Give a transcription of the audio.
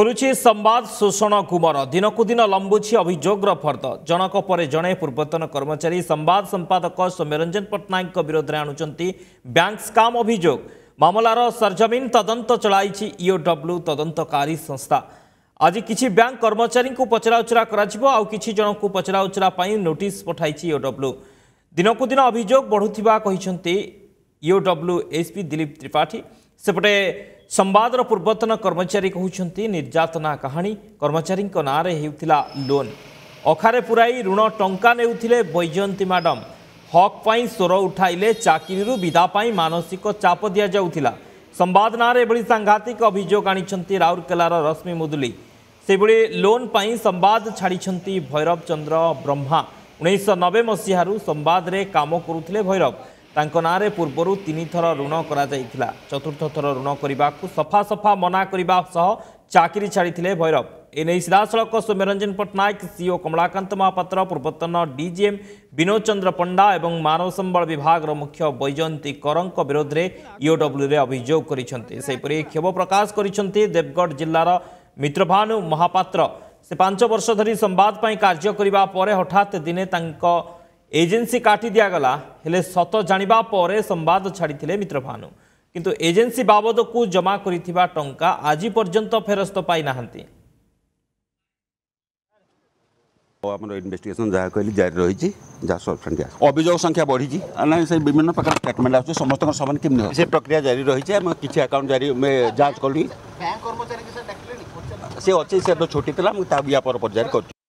ଖୋଲୁଛି ସମ୍ବାଦ ଶୋଷଣ କୁମର ଦିନକୁ ଦିନ ଲମ୍ବୁଛି ଅଭିଯୋଗର ଫର୍ଦ୍ଦ ଜଣକ ପରେ ଜଣେ ପୂର୍ବତନ କର୍ମଚାରୀ ସମ୍ବାଦ ସମ୍ପାଦକ ସୌମ୍ୟରଞ୍ଜନ ପଟ୍ଟନାୟକଙ୍କ ବିରୋଧରେ ଆଣୁଛନ୍ତି ବ୍ୟାଙ୍କ ସ୍କାମ୍ ଅଭିଯୋଗ ମାମଲାର ସରଜମିନ ତଦନ୍ତ ଚଳାଇଛି ଇଓଡବ୍ଲ୍ୟୁ ତଦନ୍ତକାରୀ ସଂସ୍ଥା ଆଜି କିଛି ବ୍ୟାଙ୍କ କର୍ମଚାରୀଙ୍କୁ ପଚରାଉଚରା କରାଯିବ ଆଉ କିଛି ଜଣଙ୍କୁ ପଚରାଉଚରା ପାଇଁ ନୋଟିସ୍ ପଠାଇଛି ଇଓଡବ୍ଲ୍ୟୁ ଦିନକୁ ଦିନ ଅଭିଯୋଗ ବଢ଼ୁଥିବା କହିଛନ୍ତି ଇଓଡବ୍ଲ୍ୟୁ ଏସ୍ପି ଦିଲ୍ଲୀପ ତ୍ରିପାଠୀ ସେପଟେ सम्वाद र पूर्वतन कर्मचारी कति कहानी कर्मचारी नाँडे हुन्छ लोन अखारे पुरै ऋण टा नउँदै बैजयन्ती मैडम हक पनि स्वर उठाइले चाकिहरू विधापाई मानसिक चाप दिला सम्वाद नाँडा एभरि साङ्घातिक अभियोग आनिरकेला रश्मि मुदुली सेभे लोन पनि सम्वाद छाडिन्छ भैरव चन्द्र ब्रह्मा उन्स नब्बे संवाद सम्वादले काम गरु भैरव त नवर्तिनिथर ऋण्ड चतुर्थर ऋण सफा सफा मना छाडिले भैरव एनै सिधासञ्जन पट्टनायक सिओ कमलाकांत महापत्र पूर्वतन डिजिएम विनोद चन्द्र पण्डा ए मानव सम्बल विभाग मुख्य बैजयन्ती कर विरोधले इओडब्ल्यु अभियोग गरिन्छ सहीपरि क्षेभ प्रकाश देवगढ़ जिल्लार मित्रभानु महापत्र सम्वाद पनि कार्व हठ दिन त ଏଜେନ୍ସି କାଟି ଦିଆଗଲା ହେଲେ ସତ ଜାଣିବା ପରେ ସମ୍ବାଦ ଛାଡ଼ିଥିଲେ ମିତ୍ରଭାନୁ କିନ୍ତୁ ଏଜେନ୍ସି ବାବଦକୁ ଜମା କରିଥିବା ଟଙ୍କା ଆଜି ପର୍ଯ୍ୟନ୍ତ ଫେରସ୍ତ ପାଇନାହାନ୍ତି ଆମର ଇନଭେଷ୍ଟିଗେସନ୍ ଯାହା କହିଲି ଜାରି ରହିଛି ଯାହା ସବଷ୍ଟାଣ୍ଟ ଅଭିଯୋଗ ସଂଖ୍ୟା ବଢ଼ିଛି ନାହିଁ ସେ ବିଭିନ୍ନ ପ୍ରକାର ଷ୍ଟେଟମେଣ୍ଟ ଆସୁଛି ସମସ୍ତଙ୍କର ସମାନ କେମିତି ସେ ପ୍ରକ୍ରିୟା ଜାରି ରହିଛି ଆମେ କିଛି ଆକାଉଣ୍ଟ ଜାରି ଯାଞ୍ଚ କଲି ସେ ଅଛି ସେ ତ ଛୁଟି ଥିଲା ମୁଁ ତା ବ୍ୟାପାର ପର୍ଯ୍ୟାୟରେ କରୁଛି